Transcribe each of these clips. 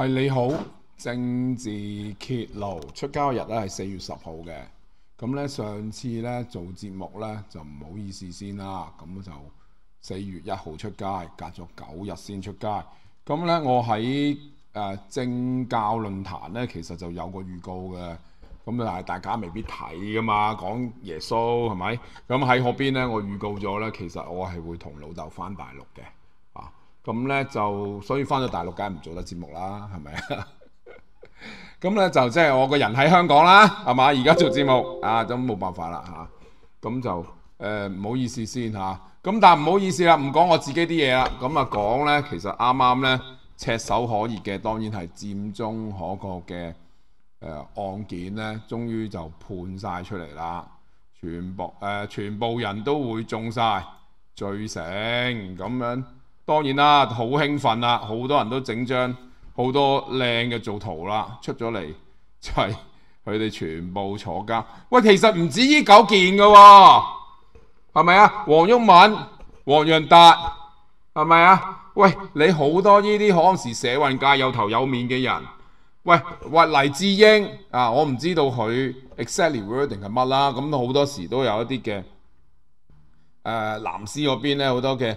系你好，政治揭露出街日咧系四月十号嘅，咁咧上次咧做节目咧就唔好意思先啦，咁就四月一号出街，隔咗九日先出街。咁咧我喺诶政教论坛咧其实就有个预告嘅，咁但系大家未必睇噶嘛，讲耶稣系咪？咁喺嗰边咧我预告咗咧，其实我系会同老豆翻大陆嘅。咁咧就所以翻咗大陸梗係唔做得節目啦，係咪啊？咁咧就即係我個人喺香港啦，係嘛？而家做節目啊，都冇辦法啦嚇。咁就誒唔好意思先嚇。咁但係唔好意思啦，唔講我自己啲嘢啦。咁啊講咧，其實啱啱咧，赤手可熱嘅當然係佔中可確嘅誒案件咧，終於就判晒出嚟啦。全部誒全部人都會中晒罪成咁樣。當然啦，好興奮啦，好多人都整張好多靚嘅做圖啦，出咗嚟就係佢哋全部坐監。喂，其實唔止呢九件噶喎，係咪啊？黃旭敏、黃潤達係咪啊？喂，你好多呢啲可能時寫運界有頭有面嘅人，喂，屈黎志英啊，我唔知道佢 Excel 定係乜啦。咁好多時都有一啲嘅誒藍絲嗰邊咧，好多嘅。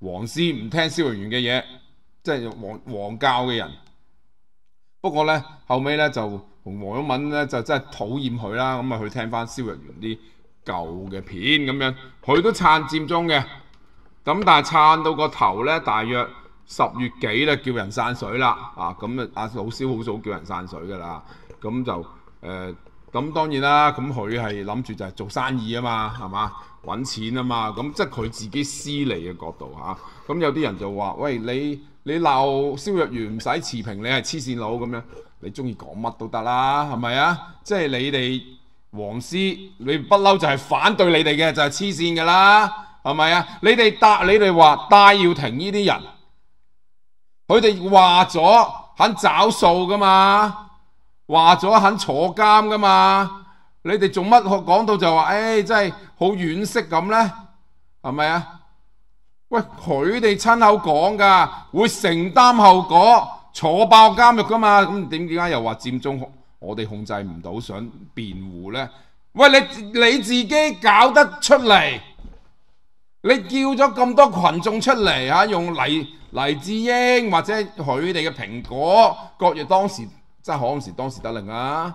王師唔聽蕭若元嘅嘢，即係王王教嘅人。不過咧，後尾咧就同黃玉敏咧就真係討厭佢啦，咁啊去聽翻蕭若元啲舊嘅片咁樣。佢都撐佔中嘅，咁但係撐到個頭咧，大約十月幾咧叫人散水啦啊！咁啊，阿老蕭好早叫人散水噶啦。咁就誒，咁當然啦，咁佢係諗住就係做生意啊嘛，係嘛？揾錢啊嘛，咁即係佢自己私利嘅角度嚇。咁有啲人就話：，喂，你你鬧肖若元唔使持平，你係黐線佬咁樣。你中意講乜都得啦，係咪啊？即係你哋黃絲，你不嬲就係反對你哋嘅，就係黐線噶啦，係咪啊？你哋答你哋話戴耀廷呢啲人，佢哋話咗肯找數噶嘛，話咗肯坐監噶嘛。你哋做乜讲到就话，诶，真系好惋惜咁呢？系咪啊？喂，佢哋亲口讲噶，会承担后果，坐爆监狱噶嘛？咁点点解又话占中我哋控制唔到，想辩护呢？喂，你你自己搞得出嚟？你叫咗咁多群众出嚟啊，用黎黎智英或者佢哋嘅苹果，各月当时真系可能时当时得令啊？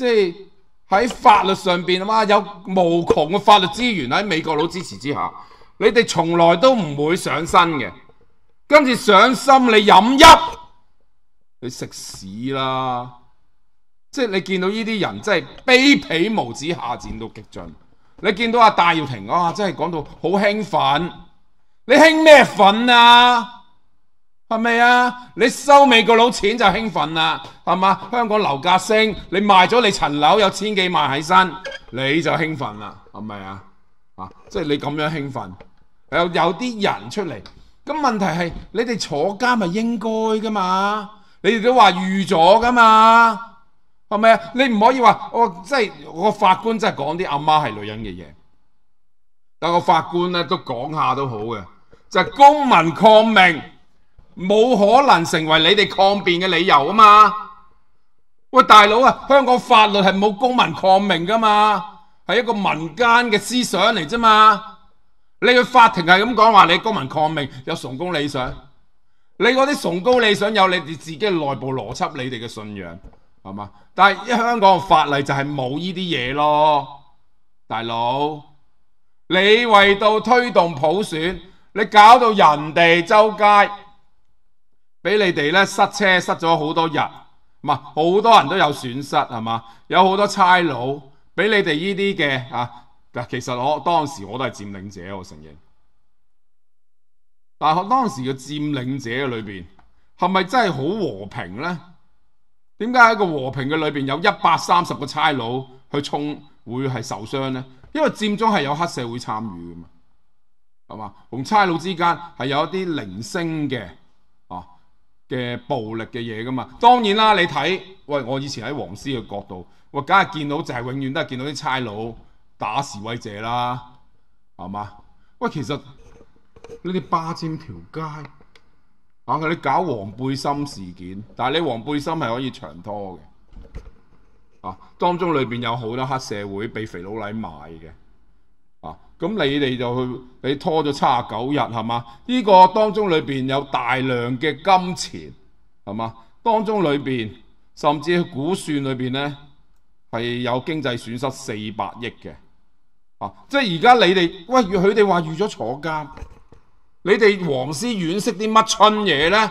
即係喺法律上邊，嘛，有無窮嘅法律資源喺美國佬支持之下，你哋從來都唔會上身嘅。跟住上身，你飲泣，你食屎啦！即係你見到呢啲人真係卑鄙無恥、下戰到極盡。你見到阿戴耀廷啊，真係講到好興奮，你興咩憤啊？系咪啊？你收尾国老钱就兴奋啦，系嘛？香港楼价升，你卖咗你层楼有千几万喺身，你就兴奋啦，系咪啊？啊，即系你咁样兴奋，有有啲人出嚟，咁问题系你哋坐监咪应该噶嘛？你哋都话预咗噶嘛？系咪啊？你唔可以话我即系我法官真系讲啲阿妈系女人嘅嘢，但个法官咧都讲下都好嘅，就公民抗命。冇可能成为你哋抗辩嘅理由啊嘛！喂，大佬啊，香港法律系冇公民抗命噶嘛，系一个民间嘅思想嚟啫嘛。你去法庭系咁讲话，你公民抗命有崇高理想，你嗰啲崇高理想有你哋自己内部逻辑，你哋嘅信仰系嘛？但系香港法例就系冇呢啲嘢咯，大佬，你为到推动普选，你搞到人哋周街。俾你哋咧，塞车塞咗好多日，唔系好多人都有损失系嘛，有好多差佬俾你哋呢啲嘅啊嗱，其实我当时我都系占领者，我承认。但系当时嘅占领者里边，系咪真系好和平咧？点解喺个和平嘅里边，有一百三十个差佬去冲会系受伤咧？因为占中系有黑社会参与噶嘛，系嘛，同差佬之间系有一啲零星嘅。嘅暴力嘅嘢噶嘛，當然啦，你睇，喂，我以前喺黃絲嘅角度，喂，梗係見到就係永遠都係見到啲差佬打示威者啦，係嘛？喂，其實呢啲霸佔條街，啊，你搞黃背心事件，但係你黃背心係可以長拖嘅，啊，當中裏邊有好多黑社會被肥佬仔賣嘅。咁你哋就去，你拖咗七廿九日係嘛？呢個當中裏邊有大量嘅金錢係嘛？當中裏邊甚至估算裏邊咧係有經濟損失四百億嘅。啊，即係而家你哋喂，佢哋話預咗坐監，你哋黃絲院識啲乜春嘢咧？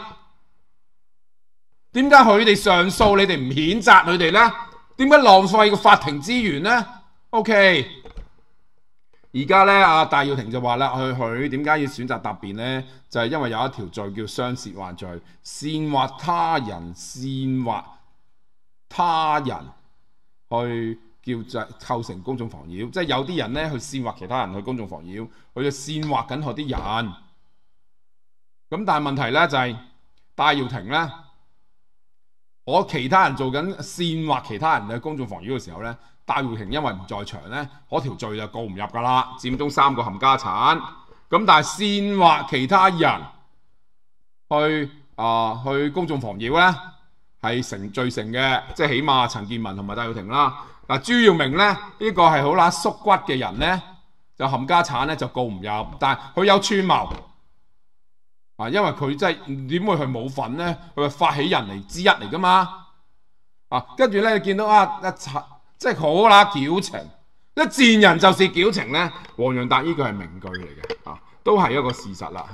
點解佢哋上訴你哋唔譴責佢哋咧？點解浪費個法庭資源咧？O K。而家咧，阿戴耀廷就話啦，佢佢點解要選擇答辯咧？就係因為有一條罪叫相涉犯罪，煽惑他人，煽惑他人去叫就構成公眾防擾。即係有啲人咧去煽惑其他人去公眾防擾，佢就煽惑緊嗰啲人。咁但係問題咧就係戴耀廷咧，我其他人做緊煽惑其他人嘅公眾防擾嘅時候咧。戴耀廷因為唔在場咧，嗰條罪就告唔入噶啦。佔中三個冚家產，咁但係煽惑其他人去啊去公眾防擾咧，係成罪成嘅，即係起碼陳建文同埋戴耀廷啦。嗱朱耀明咧，呢個係好乸縮骨嘅人咧，就冚家產咧就告唔入，但係佢有串謀啊，因為佢真係點會係冇份咧？佢係發起人嚟之一嚟㗎嘛啊！跟住咧見到啊一即係好啦，矫情一見人就是矫情咧。黃楊達呢句係名句嚟嘅，都係一個事實啦，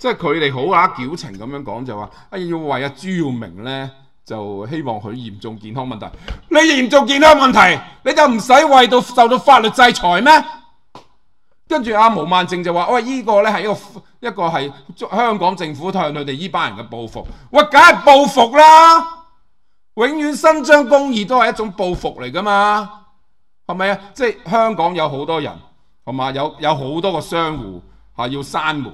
即係佢哋好啦，矫情咁樣講就話，哎要為阿朱耀明咧，就希望佢嚴重健康問題。你嚴重健康問題，你就唔使為到受到法律制裁咩？跟住阿毛萬正就話：，喂，依個咧係一個一个係香港政府向佢哋依班人嘅報復。喂，梗係報復啦！永远伸张公义都系一种报复嚟噶嘛？系咪啊？即系香港有好多人，系嘛？有有好多个商户啊、要闩门，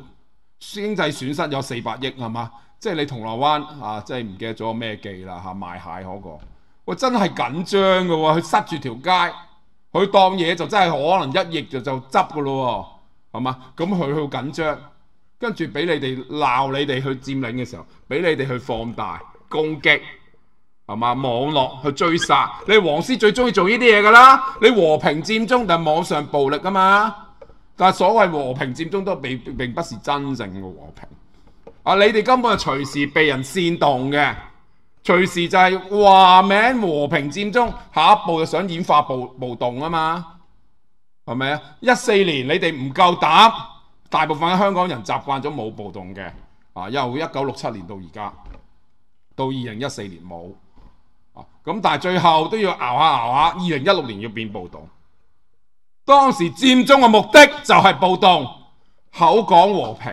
经济损失有四百亿系嘛？即系你铜锣湾啊，即系唔记得咗咩记啦吓，卖蟹嗰个，喂真系紧张噶，佢塞住条街，佢当嘢就真系可能一逆就就执噶咯，系嘛？咁佢好紧张，跟住俾你哋闹你哋去占领嘅时候，俾你哋去放大攻击。系嘛？网络去追杀你，皇师最中意做呢啲嘢噶啦。你和平占中，但系网上暴力啊嘛？但系所谓和平占中都并并不是真正嘅和平。啊，你哋根本系随时被人煽动嘅，随时就系话名和平占中，下一步就想演化暴暴动啊嘛？系咪啊？一四年你哋唔够胆，大部分香港人习惯咗冇暴动嘅啊，由一九六七年到而家，到二零一四年冇。咁但系最后都要熬下熬下，二零一六年要变暴动，当时占中嘅目的就系暴动，口讲和平。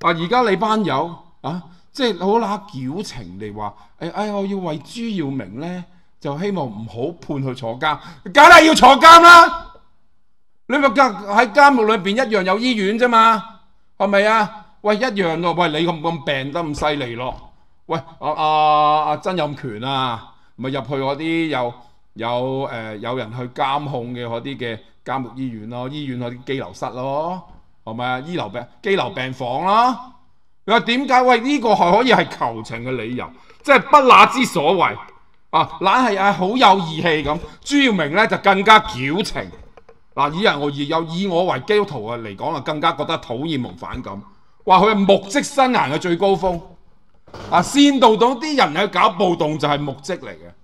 啊，而家你班友啊，即系好乸矫情地话，诶哎，我要为朱耀明咧，就希望唔好判佢坐监，梗系要坐监啦。你咪监喺监狱里边一样有医院啫嘛，系咪啊？喂，一样咯，喂，你咁咁病得咁犀利咯。喂，阿阿阿曾蔭權啊，咪入去嗰啲有有誒有人去監控嘅嗰啲嘅監獄醫院咯，醫院嗰啲肌留室咯，係咪啊？肌瘤病肌留病房啦，你話點解？喂，呢個係可以係求情嘅理由，即係不擸之所為啊！擸係啊，好有義氣咁，朱耀明咧就更加矯情，嗱以人我義有以我為基徒啊嚟講啊，更加覺得討厭無反感。話佢係目擊生涯嘅最高峰。啊！煽道到啲人去搞暴动就系目的嚟嘅，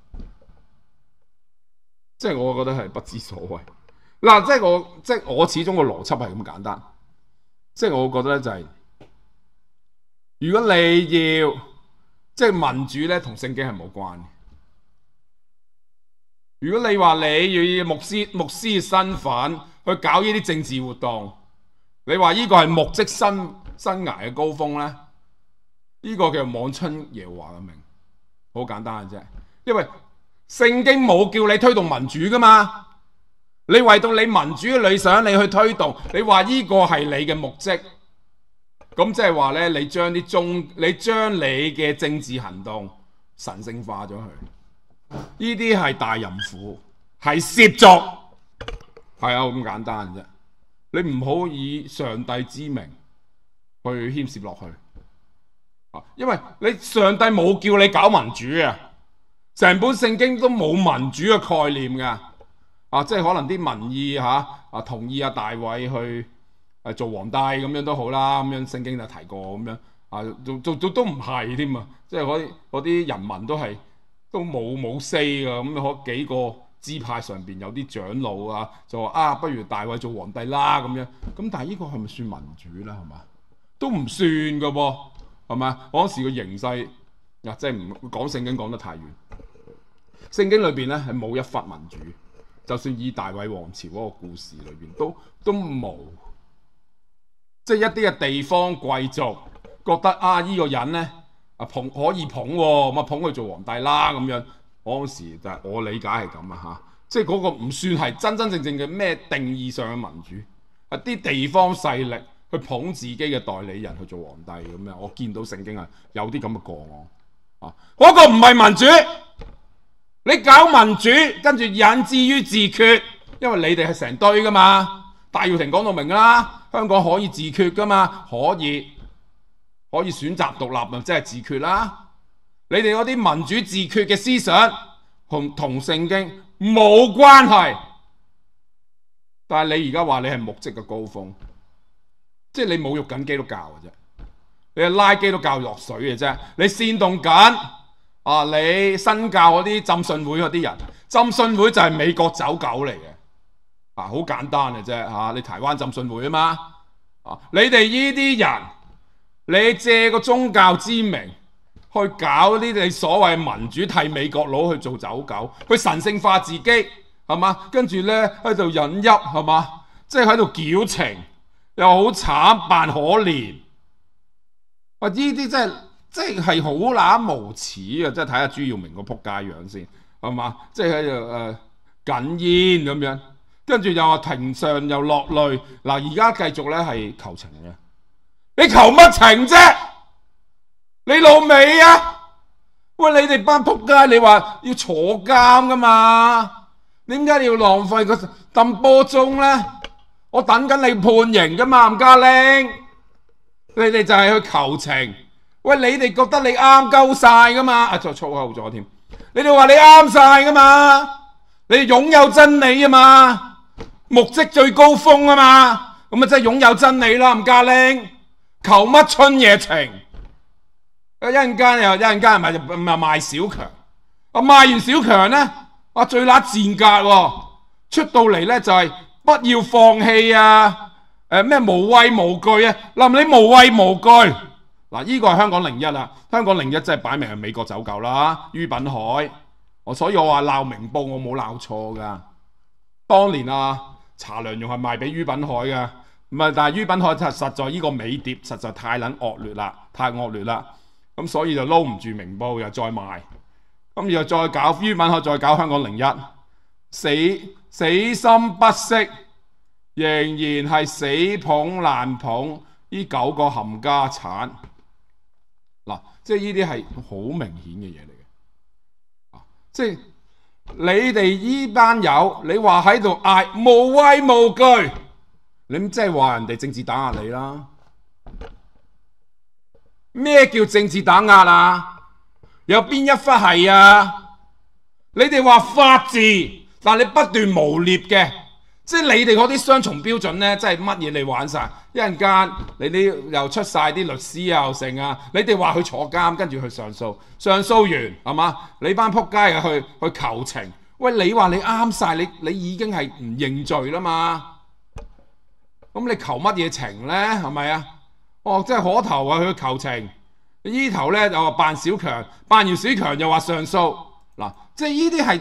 即系我觉得系不知所谓。嗱，即系我即系我始终个逻辑系咁简单，即系我觉得就系如果你要即系民主咧，同圣经系冇关。如果你话你要牧师牧师身份去搞呢啲政治活动，你话呢个系目职生生涯嘅高峰咧？呢个叫网春耶华嘅名，好简单嘅啫。因为圣经冇叫你推动民主噶嘛，你为到你民主嘅理想，你去推动，你话呢个系你嘅目的，咁即系话咧，你将啲中，你将你嘅政治行动神圣化咗佢，呢啲系大淫妇，系涉作，系啊，咁简单嘅啫。你唔好以上帝之名去牵涉落去。啊，因为你上帝冇叫你搞民主啊，成本圣经都冇民主嘅概念噶。啊，即系可能啲民意吓，啊同意啊大卫去诶做皇帝咁样都好啦，咁样圣经就提过咁样。啊，做做做都唔系添啊，即系嗰啲嗰啲人民都系都冇冇 say 噶，咁可几个支派上边有啲长老啊，就话啊不如大卫做皇帝啦咁样。咁但系呢个系咪算民主咧？系嘛，都唔算噶噃。系咪嗰時個形勢啊，即係唔講聖經講得太遠。聖經裏邊咧係冇一法民主，就算以大衛王朝嗰個故事裏邊都都冇。即係一啲嘅地方貴族覺得啊，依個人咧啊捧可以捧喎，咪捧佢做皇帝啦咁樣。嗰時就我理解係咁啊嚇，即係嗰個唔算係真真正正嘅咩定義上嘅民主。啊，啲地方勢力。去捧自己嘅代理人去做皇帝咁样，我见到圣经啊，有啲咁嘅个案啊，嗰个唔系民主，你搞民主跟住引致于自决，因为你哋系成堆噶嘛。戴耀廷讲到明啦，香港可以自决噶嘛，可以可以选择独立，咪即系自决啦。你哋嗰啲民主自决嘅思想同同圣经冇关系，但系你而家话你系目迹嘅高峰。即系你侮辱紧基督教嘅啫，你拉基督教落水嘅啫，你煽动紧啊你新教嗰啲浸信会嗰啲人，浸信会就系美国走狗嚟嘅，啊好简单嘅啫吓，你台湾浸信会啊嘛，啊你哋呢啲人，你借个宗教之名去搞啲你所谓民主替美国佬去做走狗，去神圣化自己系嘛，跟住咧喺度引泣系嘛，即系喺度矫情。又好慘，扮可憐，哇！呢啲真係即係好乸無恥啊！即係睇下朱耀明個扑街樣先，系嘛？即係喺度诶，緊煙咁樣，跟住又話庭上又落淚，嗱而家繼續咧係求情嘅，你求乜情啫？你老味啊！喂，你哋班仆街，你話要坐監噶嘛？點解要浪費個掟波鐘咧？我等紧你判刑噶嘛，吳家玲，你哋就系去求情。喂，你哋觉得你啱鳩晒噶嘛？啊，就粗口咗添。你哋话你啱晒噶嘛？你拥有真理啊嘛，目击最高峰啊嘛。咁啊，即系拥有真理啦，吳家玲。求乜春夜情？一阵间又一阵间，唔系唔系卖小强。啊，卖完小强咧，啊最乸贱格喎，出到嚟咧就系。不要放棄啊！誒咩無畏無惧啊！嗱，你無畏無惧，嗱，呢個係香港零一啊！香港零一即係擺明係美國走狗啦。於品海，我所以我話鬧明報，我冇鬧錯噶。當年啊，茶良用係賣俾於品海噶，唔系，但系於品海真係實在呢個美碟，實在太撚惡劣啦，太惡劣啦。咁所以就撈唔住明報，又再賣，咁又再搞於品海，再搞香港零一。死死心不息，仍然系死捧烂捧呢九个冚家产，嗱，即系呢啲系好明显嘅嘢嚟嘅，即系你哋呢班友，你话喺度嗌无畏无惧，你即系话人哋政治打压你啦？咩叫政治打压啊？有边一忽系啊？你哋话法治？但你不斷無獵嘅，即係你哋嗰啲雙重標準咧，即係乜嘢你玩晒？一陣間你啲又出晒啲律師啊剩啊，你哋話佢坐監，跟住去上訴，上訴完係嘛？你班撲街啊去去求情，喂你話你啱晒，你你已經係唔認罪啦嘛？咁你求乜嘢情咧？係咪啊？哦，即係可頭啊，佢求情。呢頭咧就話扮小強，扮完小強又話上訴。嗱，即係呢啲係。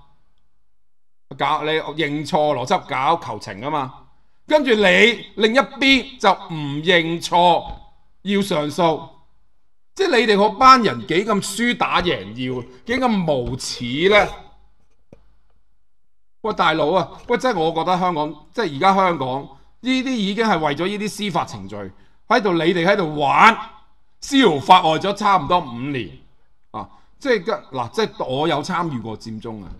搞你认错逻辑搞求情啊嘛，跟住你另一边就唔认错要上诉，即系你哋嗰班人几咁输打赢要，几咁无耻咧？喂大佬啊，喂即系我觉得香港即系而家香港呢啲已经系为咗呢啲司法程序喺度，你哋喺度玩司法外咗差唔多五年啊！即系嗱，即系我有参与过占中啊。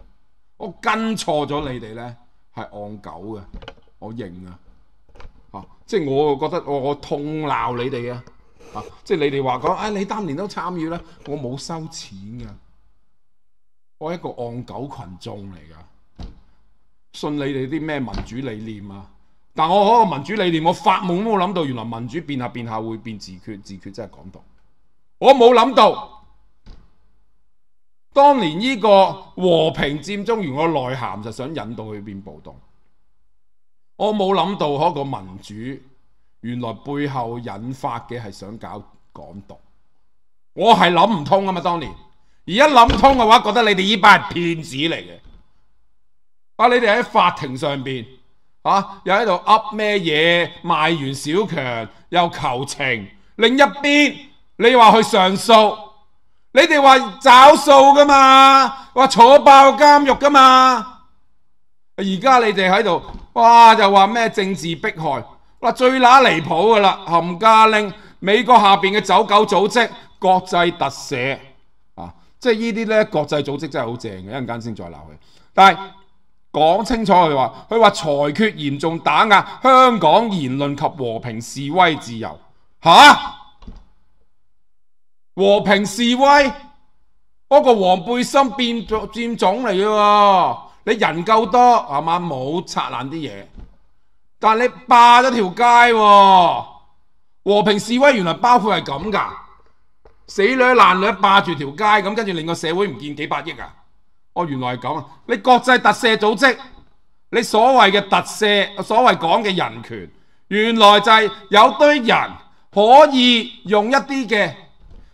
我跟錯咗你哋咧，係按狗嘅，我認啊！啊，即係我覺得我我痛鬧你哋啊！啊，即係你哋話講啊，你當年都參與啦，我冇收錢噶，我一個按狗群眾嚟噶，信你哋啲咩民主理念啊？但我嗰個民主理念，我發夢都冇諗到，原來民主變下變下會變自決，自決真係講到，我冇諗到。当年呢个和平占中原个内涵就想引导去边暴动，我冇谂到嗰个民主原来背后引发嘅系想搞港独，我系谂唔通啊嘛！当年而一谂通嘅话，觉得你哋呢班系骗子嚟嘅，啊！你哋喺法庭上边啊又喺度噏咩嘢卖完小强又求情，另一边你话去上诉。你哋话找数噶嘛？话坐爆监狱噶嘛？而家你哋喺度，哇！又话咩政治迫害？哇最乸离谱噶啦，冚家拎美国下边嘅走狗组织、国际特赦啊，即系呢啲咧，国际组织真系好正嘅，一阵间先再闹佢。但系讲清楚佢话，佢话裁决严重打压香港言论及和平示威自由，吓！和平示威嗰个黄背心变作占总嚟嘅，你人够多系嘛？冇拆烂啲嘢，但系你霸咗条街和平示威，原来包括系咁噶死女烂女霸住条街咁，跟住令个社会唔见几百亿啊！哦，原来系咁啊！你国际特赦组织，你所谓嘅特赦，所谓讲嘅人权，原来就系有堆人可以用一啲嘅。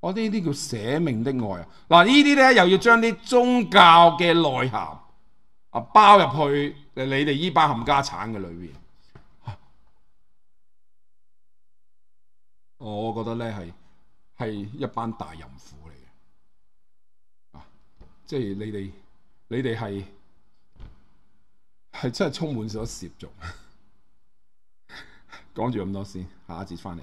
我呢啲叫舍命的爱啊！嗱，呢啲咧又要将啲宗教嘅内涵啊包入去你哋呢班冚家产嘅里边，我觉得咧系系一班大淫妇嚟嘅啊！即系你哋，你哋系系真系充满咗涉渎。讲住咁多先，下一节翻嚟。